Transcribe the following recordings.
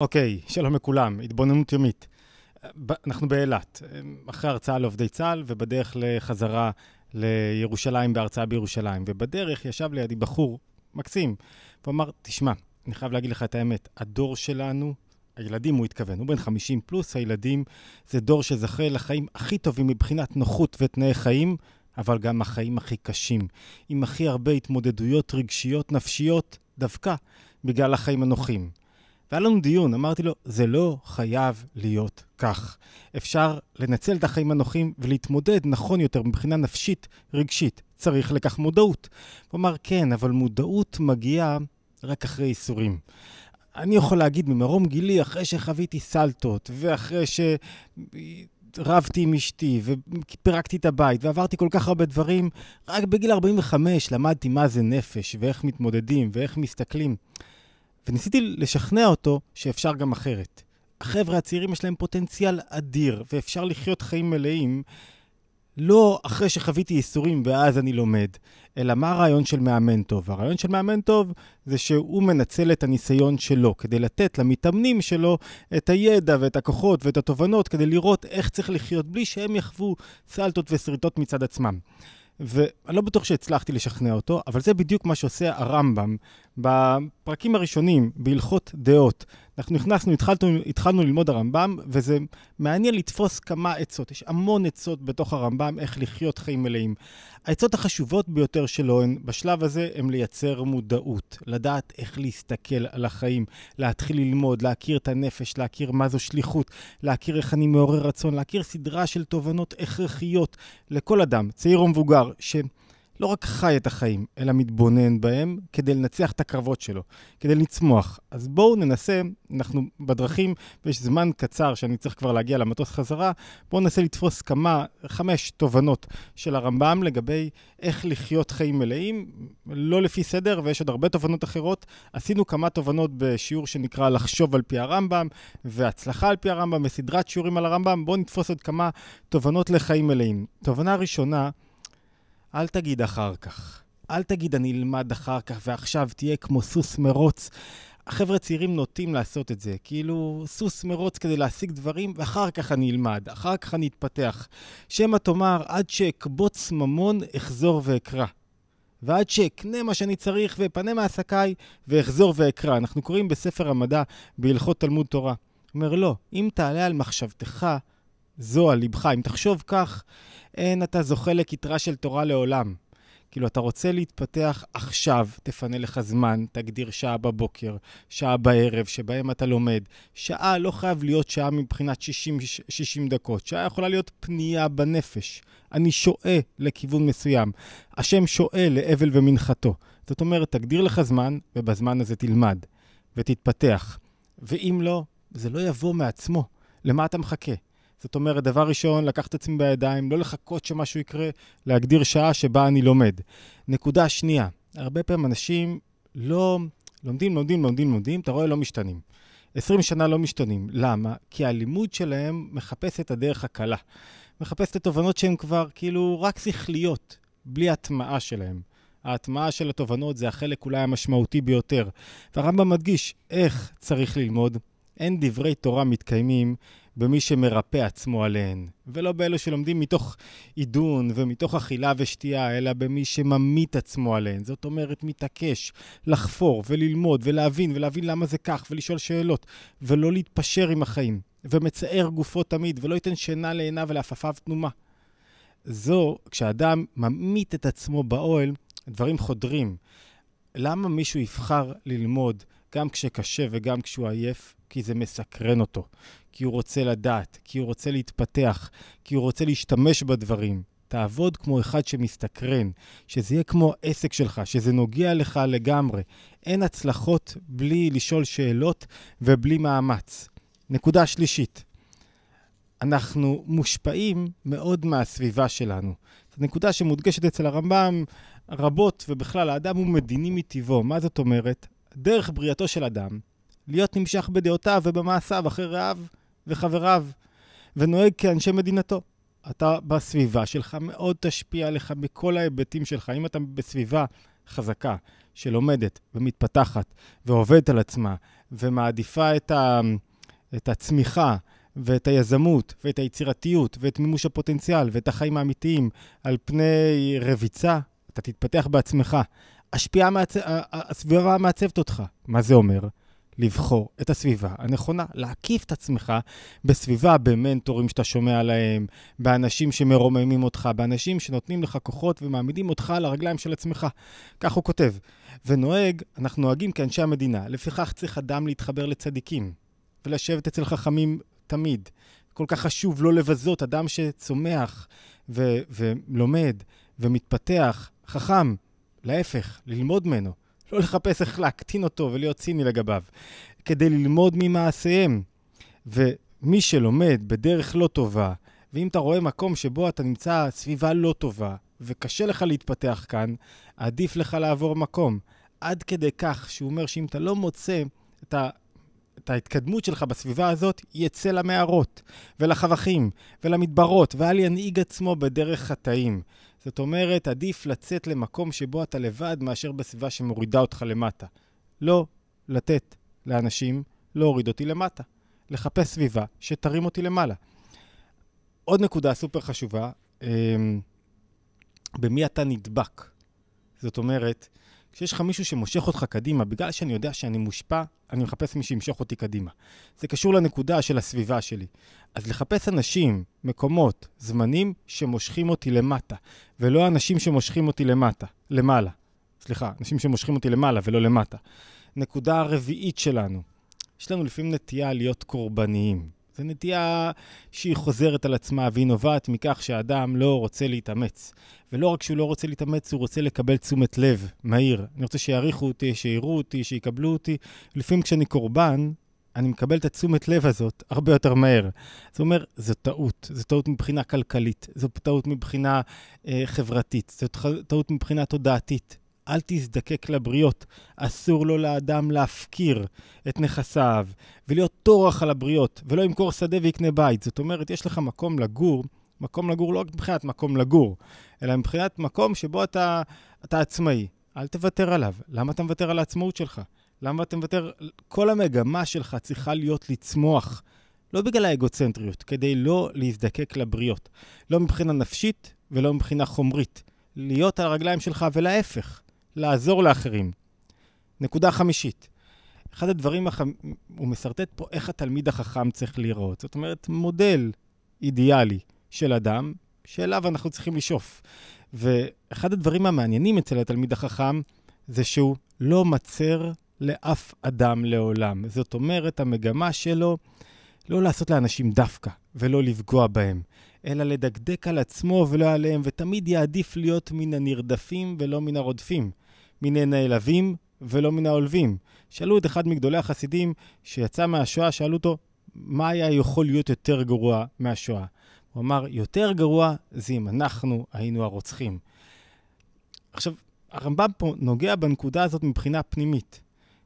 אוקיי, okay, שלום לכולם, התבוננות יומית. אנחנו באילת, אחרי הרצאה לעובדי צה"ל ובדרך לחזרה לירושלים בהרצאה בירושלים. ובדרך ישב לידי בחור מקסים, ואמר, תשמע, אני חייב להגיד לך את האמת, הדור שלנו, הילדים הוא התכוון, הוא בן 50 פלוס, הילדים זה דור שזכה לחיים הכי טובים מבחינת נוחות ותנאי חיים, אבל גם החיים הכי קשים, עם הכי הרבה התמודדויות רגשיות, נפשיות, דווקא בגלל החיים הנוחים. והיה לנו דיון, אמרתי לו, זה לא חייב להיות כך. אפשר לנצל את החיים הנוחים ולהתמודד נכון יותר מבחינה נפשית, רגשית. צריך לכך מודעות. הוא אמר, כן, אבל מודעות מגיעה רק אחרי ייסורים. אני יכול להגיד ממרום גילי, אחרי שחוויתי סלטות, ואחרי שרבתי עם אשתי, ופירקתי את הבית, ועברתי כל כך הרבה דברים, רק בגיל 45 למדתי מה זה נפש, ואיך מתמודדים, ואיך מסתכלים. וניסיתי לשכנע אותו שאפשר גם אחרת. החבר'ה הצעירים יש להם פוטנציאל אדיר, ואפשר לחיות חיים מלאים. לא אחרי שחוויתי ייסורים ואז אני לומד, אלא מה הרעיון של מאמן טוב? הרעיון של מאמן טוב זה שהוא מנצל את הניסיון שלו כדי לתת למתאמנים שלו את הידע ואת הכוחות ואת התובנות כדי לראות איך צריך לחיות בלי שהם יחוו סלטות ושריטות מצד עצמם. ואני לא בטוח שהצלחתי לשכנע אותו, אבל זה בדיוק מה שעושה הרמב"ם. בפרקים הראשונים, בהלכות דעות, אנחנו נכנסנו, התחלנו, התחלנו ללמוד הרמב"ם, וזה מעניין לתפוס כמה עצות. יש המון עצות בתוך הרמב"ם איך לחיות חיים מלאים. העצות החשובות ביותר שלו הן, בשלב הזה, הן לייצר מודעות, לדעת איך להסתכל על החיים, להתחיל ללמוד, להכיר את הנפש, להכיר מה זו שליחות, להכיר איך אני מעורר רצון, להכיר סדרה של תובנות הכרחיות לכל אדם, צעיר או מבוגר, ש... לא רק חי את החיים, אלא מתבונן בהם כדי לנצח את הקרבות שלו, כדי לצמוח. אז בואו ננסה, אנחנו בדרכים, ויש זמן קצר שאני צריך כבר להגיע למטוס חזרה, בואו ננסה לתפוס כמה, חמש תובנות של הרמב"ם לגבי איך לחיות חיים מלאים, לא לפי סדר, ויש עוד הרבה תובנות אחרות. עשינו כמה תובנות בשיעור שנקרא לחשוב על פי הרמב"ם, והצלחה על פי הרמב"ם, וסדרת שיעורים על הרמב"ם. בואו נתפוס עוד כמה תובנות לחיים מלאים. תובנה ראשונה, אל תגיד אחר כך. אל תגיד אני אלמד אחר כך ועכשיו תהיה כמו סוס מרוץ. החבר'ה צעירים נוטים לעשות את זה, כאילו סוס מרוץ כדי להשיג דברים, ואחר כך אני אלמד, אחר כך אני אתפתח. שמא תאמר, עד שאקבוץ ממון, אחזור ואקרא. ועד שאקנה מה שאני צריך ואפנה מעסקיי, ואחזור ואקרא. אנחנו קוראים בספר המדע, בהלכות תלמוד תורה. אומר, לא, אם תעלה על מחשבתך, זו על ליבך. אם תחשוב כך, אין אתה זוכה לכתרה של תורה לעולם. כאילו, אתה רוצה להתפתח עכשיו, תפנה לך זמן, תגדיר שעה בבוקר, שעה בערב, שבהם אתה לומד. שעה לא חייב להיות שעה מבחינת 60, 60 דקות, שעה יכולה להיות פנייה בנפש. אני שועה לכיוון מסוים. השם שועה לאבל ומנחתו. זאת אומרת, תגדיר לך זמן, ובזמן הזה תלמד ותתפתח. ואם לא, זה לא יבוא מעצמו. למה אתה מחכה? זאת אומרת, דבר ראשון, לקחת את עצמי בידיים, לא לחכות שמשהו יקרה, להגדיר שעה שבה אני לומד. נקודה שנייה, הרבה פעמים אנשים לא לומדים, לומדים, לומדים, לומדים, אתה רואה, לא משתנים. 20 שנה לא משתנים. למה? כי הלימוד שלהם מחפש את הדרך הקלה. מחפש את התובנות שהן כבר כאילו רק שכליות, בלי הטמעה שלהם. ההטמעה של התובנות זה החלק אולי המשמעותי ביותר. והרמב"ם מדגיש איך צריך ללמוד. אין דברי תורה מתקיימים במי שמרפא עצמו עליהן, ולא באלו שלומדים מתוך עידון ומתוך אכילה ושתייה, אלא במי שממית עצמו עליהן. זאת אומרת, מתעקש לחפור וללמוד ולהבין, ולהבין למה זה כך, ולשאול שאלות, ולא להתפשר עם החיים, ומצער גופו תמיד, ולא ייתן שינה לעיניו ולעפפיו תנומה. זו, כשאדם ממית את עצמו באוהל, דברים חודרים. למה מישהו יבחר ללמוד גם כשקשה וגם כשהוא עייף? כי זה מסקרן אותו. כי הוא רוצה לדעת, כי הוא רוצה להתפתח, כי הוא רוצה להשתמש בדברים. תעבוד כמו אחד שמסתקרן, שזה יהיה כמו העסק שלך, שזה נוגע לך לגמרי. אין הצלחות בלי לשאול שאלות ובלי מאמץ. נקודה שלישית, אנחנו מושפעים מאוד מהסביבה שלנו. זו נקודה שמודגשת אצל הרמב"ם רבות, ובכלל, האדם הוא מדיני מטבעו. מה זאת אומרת? דרך בריאתו של אדם, להיות נמשך בדעותיו ובמעשיו אחרי רעב, וחבריו, ונוהג כאנשי מדינתו. אתה בסביבה שלך מאוד תשפיע עליך בכל ההיבטים שלך. אם אתה בסביבה חזקה, שלומדת ומתפתחת ועובדת על עצמה ומעדיפה את, ה, את הצמיחה ואת היזמות ואת היצירתיות ואת מימוש הפוטנציאל ואת החיים האמיתיים על פני רביצה, אתה תתפתח בעצמך. השפיעה, מעצ... הסביבה מעצבת אותך. מה זה אומר? לבחור את הסביבה הנכונה, להקיף את עצמך בסביבה, במנטורים שאתה שומע עליהם, באנשים שמרוממים אותך, באנשים שנותנים לך כוחות ומעמידים אותך על הרגליים של עצמך. כך הוא כותב. ונוהג, אנחנו נוהגים כאנשי המדינה, לפיכך צריך אדם להתחבר לצדיקים ולשבת אצל חכמים תמיד. כל כך חשוב לא לבזות אדם שצומח ו- ולומד ומתפתח, חכם, להפך, ללמוד ממנו. לא לחפש איך להקטין אותו ולהיות ציני לגביו, כדי ללמוד ממעשיהם. ומי שלומד בדרך לא טובה, ואם אתה רואה מקום שבו אתה נמצא סביבה לא טובה, וקשה לך להתפתח כאן, עדיף לך לעבור מקום. עד כדי כך שהוא אומר שאם אתה לא מוצא את ה... את ההתקדמות שלך בסביבה הזאת, יצא למערות, ולחבכים, ולמדברות, ואל ינהיג עצמו בדרך חטאים. זאת אומרת, עדיף לצאת למקום שבו אתה לבד, מאשר בסביבה שמורידה אותך למטה. לא לתת לאנשים להוריד אותי למטה. לחפש סביבה שתרים אותי למעלה. עוד נקודה סופר חשובה, אמ, במי אתה נדבק. זאת אומרת, כשיש לך מישהו שמושך אותך קדימה, בגלל שאני יודע שאני מושפע, אני מחפש מי שימשוך אותי קדימה. זה קשור לנקודה של הסביבה שלי. אז לחפש אנשים, מקומות, זמנים שמושכים אותי למטה, ולא אנשים שמושכים אותי למטה, למעלה. סליחה, אנשים שמושכים אותי למעלה ולא למטה. נקודה רביעית שלנו, יש לנו לפעמים נטייה להיות קורבניים. זו נטייה שהיא חוזרת על עצמה, והיא נובעת מכך שהאדם לא רוצה להתאמץ. ולא רק שהוא לא רוצה להתאמץ, הוא רוצה לקבל תשומת לב מהיר. אני רוצה שיעריכו אותי, שיראו אותי, שיקבלו אותי. לפעמים כשאני קורבן, אני מקבל את התשומת לב הזאת הרבה יותר מהר. זה אומר, זו טעות. זו טעות מבחינה כלכלית, זו טעות מבחינה אה, חברתית, זו טעות מבחינה תודעתית. אל תזדקק לבריות. אסור לו לאדם להפקיר את נכסיו ולהיות טורח על הבריות, ולא ימכור שדה ויקנה בית. זאת אומרת, יש לך מקום לגור, מקום לגור לא רק מבחינת מקום לגור, אלא מבחינת מקום שבו אתה, אתה עצמאי. אל תוותר עליו. למה אתה מוותר על העצמאות שלך? למה אתה מוותר? כל המגמה שלך צריכה להיות לצמוח. לא בגלל האגוצנטריות, כדי לא להזדקק לבריות. לא מבחינה נפשית ולא מבחינה חומרית. להיות על הרגליים שלך ולהפך. לעזור לאחרים. נקודה חמישית, אחד הדברים, הח... הוא משרטט פה איך התלמיד החכם צריך להיראות. זאת אומרת, מודל אידיאלי של אדם, שאליו אנחנו צריכים לשאוף. ואחד הדברים המעניינים אצל התלמיד החכם, זה שהוא לא מצר לאף אדם לעולם. זאת אומרת, המגמה שלו לא לעשות לאנשים דווקא ולא לפגוע בהם, אלא לדקדק על עצמו ולא עליהם, ותמיד יעדיף להיות מן הנרדפים ולא מן הרודפים. מן הנעלבים ולא מן העולבים. שאלו את אחד מגדולי החסידים שיצא מהשואה, שאלו אותו, מה היה יכול להיות יותר גרוע מהשואה? הוא אמר, יותר גרוע זה אם אנחנו היינו הרוצחים. עכשיו, הרמב"ם פה נוגע בנקודה הזאת מבחינה פנימית.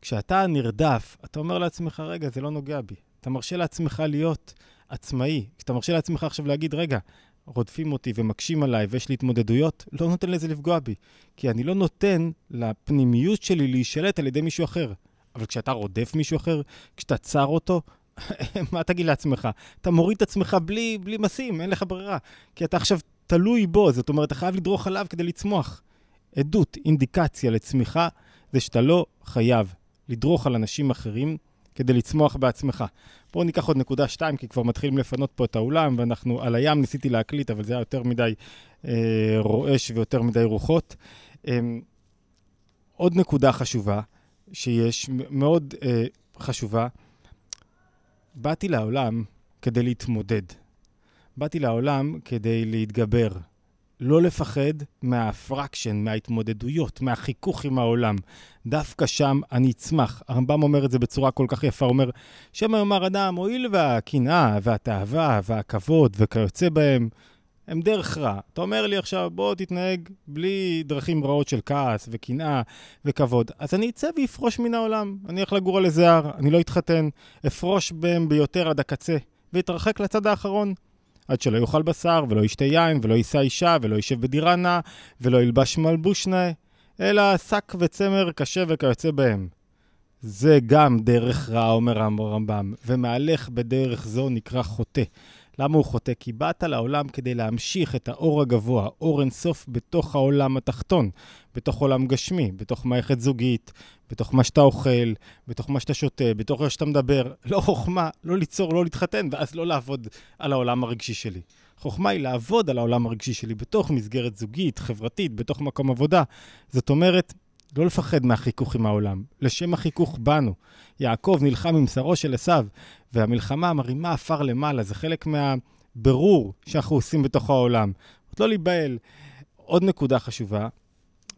כשאתה נרדף, אתה אומר לעצמך, רגע, זה לא נוגע בי. אתה מרשה לעצמך להיות עצמאי. כשאתה מרשה לעצמך עכשיו להגיד, רגע, רודפים אותי ומקשים עליי ויש לי התמודדויות, לא נותן לזה לפגוע בי. כי אני לא נותן לפנימיות שלי להישלט על ידי מישהו אחר. אבל כשאתה רודף מישהו אחר, כשאתה צר אותו, מה תגיד לעצמך? אתה מוריד את עצמך בלי, בלי משים, אין לך ברירה. כי אתה עכשיו תלוי בו, זאת אומרת, אתה חייב לדרוך עליו כדי לצמוח. עדות, אינדיקציה לצמיחה, זה שאתה לא חייב לדרוך על אנשים אחרים כדי לצמוח בעצמך. בואו ניקח עוד נקודה שתיים, כי כבר מתחילים לפנות פה את האולם, ואנחנו על הים ניסיתי להקליט, אבל זה היה יותר מדי אה, רועש ויותר מדי רוחות. אה, עוד נקודה חשובה שיש, מאוד אה, חשובה, באתי לעולם כדי להתמודד. באתי לעולם כדי להתגבר. לא לפחד מהפרקשן, מההתמודדויות, מהחיכוך עם העולם. דווקא שם אני אצמח. הרמב"ם אומר את זה בצורה כל כך יפה, הוא אומר, שמא יאמר אדם, הואיל והקנאה והתאווה והכבוד וכיוצא בהם, הם דרך רע. אתה אומר לי עכשיו, בוא תתנהג בלי דרכים רעות של כעס וקנאה וכבוד. אז אני אצא ואפרוש מן העולם. אני אלך לגור על איזה הר, אני לא אתחתן, אפרוש בהם ביותר עד הקצה, ואתרחק לצד האחרון. עד שלא יאכל בשר, ולא ישתה יין, ולא יישא אישה, ולא יישב בדירה נא, ולא ילבש מלבוש נא, אלא שק וצמר קשה וכיוצא בהם. זה גם דרך רעה, אומר הרמב"ם, ומהלך בדרך זו נקרא חוטא. למה הוא חוטא? כי באת לעולם כדי להמשיך את האור הגבוה, אור אינסוף בתוך העולם התחתון, בתוך עולם גשמי, בתוך מערכת זוגית, בתוך מה שאתה אוכל, בתוך מה שאתה שותה, בתוך מה שאתה מדבר. לא חוכמה, לא ליצור, לא להתחתן, ואז לא לעבוד על העולם הרגשי שלי. חוכמה היא לעבוד על העולם הרגשי שלי בתוך מסגרת זוגית, חברתית, בתוך מקום עבודה. זאת אומרת, לא לפחד מהחיכוך עם העולם, לשם החיכוך בנו. יעקב נלחם עם שרו של עשיו, והמלחמה מרימה עפר למעלה, זה חלק מהבירור שאנחנו עושים בתוך העולם. עוד לא להיבהל. עוד נקודה חשובה,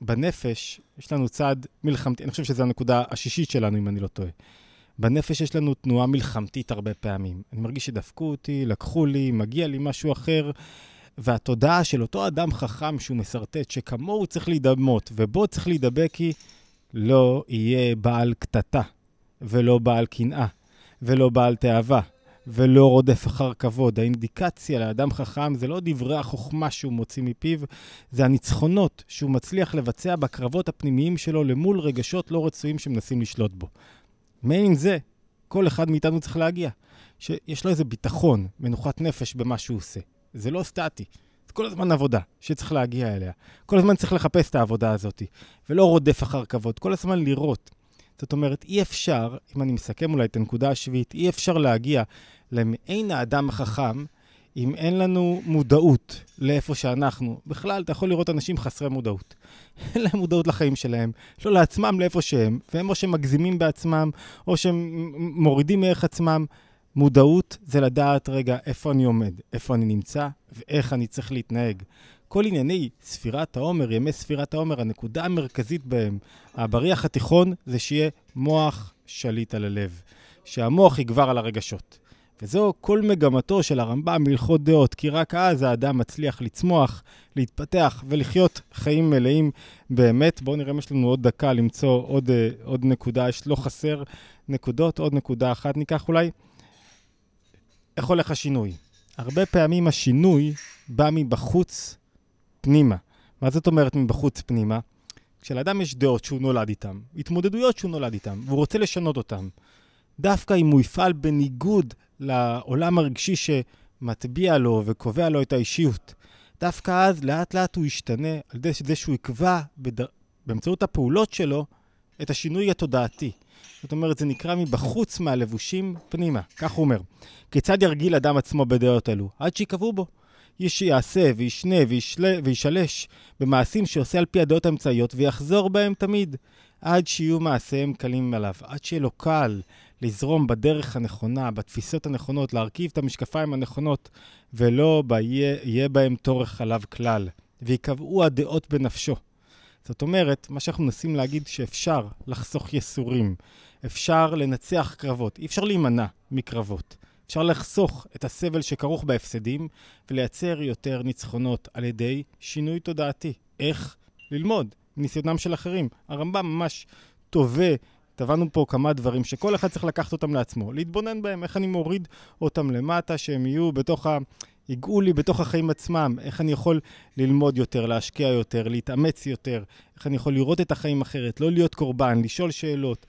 בנפש יש לנו צעד מלחמתי, אני חושב שזו הנקודה השישית שלנו, אם אני לא טועה. בנפש יש לנו תנועה מלחמתית הרבה פעמים. אני מרגיש שדפקו אותי, לקחו לי, מגיע לי משהו אחר. והתודעה של אותו אדם חכם שהוא מסרטט, שכמוהו צריך להידמות, ובו צריך להידבק כי לא יהיה בעל קטטה, ולא בעל קנאה, ולא בעל תאווה, ולא רודף אחר כבוד. האינדיקציה לאדם חכם זה לא דברי החוכמה שהוא מוציא מפיו, זה הניצחונות שהוא מצליח לבצע בקרבות הפנימיים שלו למול רגשות לא רצויים שמנסים לשלוט בו. מעין זה, כל אחד מאיתנו צריך להגיע, שיש לו איזה ביטחון, מנוחת נפש במה שהוא עושה. זה לא סטטי. זה כל הזמן עבודה שצריך להגיע אליה. כל הזמן צריך לחפש את העבודה הזאת, ולא רודף אחר כבוד, כל הזמן לראות. זאת אומרת, אי אפשר, אם אני מסכם אולי את הנקודה השביעית, אי אפשר להגיע למעין האדם החכם אם אין לנו מודעות לאיפה שאנחנו. בכלל, אתה יכול לראות אנשים חסרי מודעות. אין להם מודעות לחיים שלהם, לא לעצמם, לאיפה שהם, והם או שהם מגזימים בעצמם, או שהם מורידים מערך עצמם. מודעות זה לדעת רגע איפה אני עומד, איפה אני נמצא ואיך אני צריך להתנהג. כל ענייני ספירת העומר, ימי ספירת העומר, הנקודה המרכזית בהם, הבריח התיכון, זה שיהיה מוח שליט על הלב, שהמוח יגבר על הרגשות. וזו כל מגמתו של הרמב"ם בהלכות דעות, כי רק אז האדם מצליח לצמוח, להתפתח ולחיות חיים מלאים באמת. בואו נראה אם יש לנו עוד דקה למצוא עוד, אה, עוד נקודה, יש לא חסר נקודות, עוד נקודה אחת ניקח אולי. איך הולך השינוי? הרבה פעמים השינוי בא מבחוץ פנימה. מה זאת אומרת מבחוץ פנימה? כשלאדם יש דעות שהוא נולד איתן, התמודדויות שהוא נולד איתן, והוא רוצה לשנות אותן, דווקא אם הוא יפעל בניגוד לעולם הרגשי שמטביע לו וקובע לו את האישיות, דווקא אז לאט לאט הוא ישתנה על ידי זה שהוא יקבע בד... באמצעות הפעולות שלו את השינוי התודעתי. זאת אומרת, זה נקרא מבחוץ מהלבושים פנימה, כך הוא אומר. כיצד ירגיל אדם עצמו בדעות אלו? עד שיקבעו בו. איש שיעשה וישנה וישלה, וישלש במעשים שעושה על פי הדעות האמצעיות ויחזור בהם תמיד, עד שיהיו מעשיהם קלים עליו, עד שיהיה לו קל לזרום בדרך הנכונה, בתפיסות הנכונות, להרכיב את המשקפיים הנכונות, ולא יהיה, בהם תורך עליו כלל. ויקבעו הדעות בנפשו. זאת אומרת, מה שאנחנו מנסים להגיד שאפשר לחסוך יסורים, אפשר לנצח קרבות, אי אפשר להימנע מקרבות. אפשר לחסוך את הסבל שכרוך בהפסדים ולייצר יותר ניצחונות על ידי שינוי תודעתי. איך ללמוד מניסיונם של אחרים. הרמב"ם ממש תובע, טבענו פה כמה דברים שכל אחד צריך לקחת אותם לעצמו, להתבונן בהם, איך אני מוריד אותם למטה, שהם יהיו בתוך ה... ייגעו לי בתוך החיים עצמם, איך אני יכול ללמוד יותר, להשקיע יותר, להתאמץ יותר, איך אני יכול לראות את החיים אחרת, לא להיות קורבן, לשאול שאלות,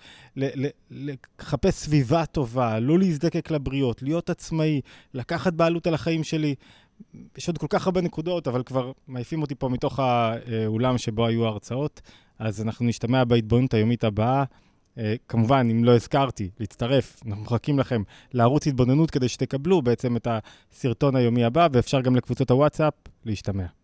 לחפש סביבה טובה, לא להזדקק לבריות, להיות עצמאי, לקחת בעלות על החיים שלי. יש עוד כל כך הרבה נקודות, אבל כבר מעיפים אותי פה מתוך האולם שבו היו ההרצאות, אז אנחנו נשתמע בהתבוננות היומית הבאה. אה, כמובן, אם לא הזכרתי, להצטרף, אנחנו מחכים לכם לערוץ התבוננות כדי שתקבלו בעצם את הסרטון היומי הבא, ואפשר גם לקבוצות הוואטסאפ להשתמע.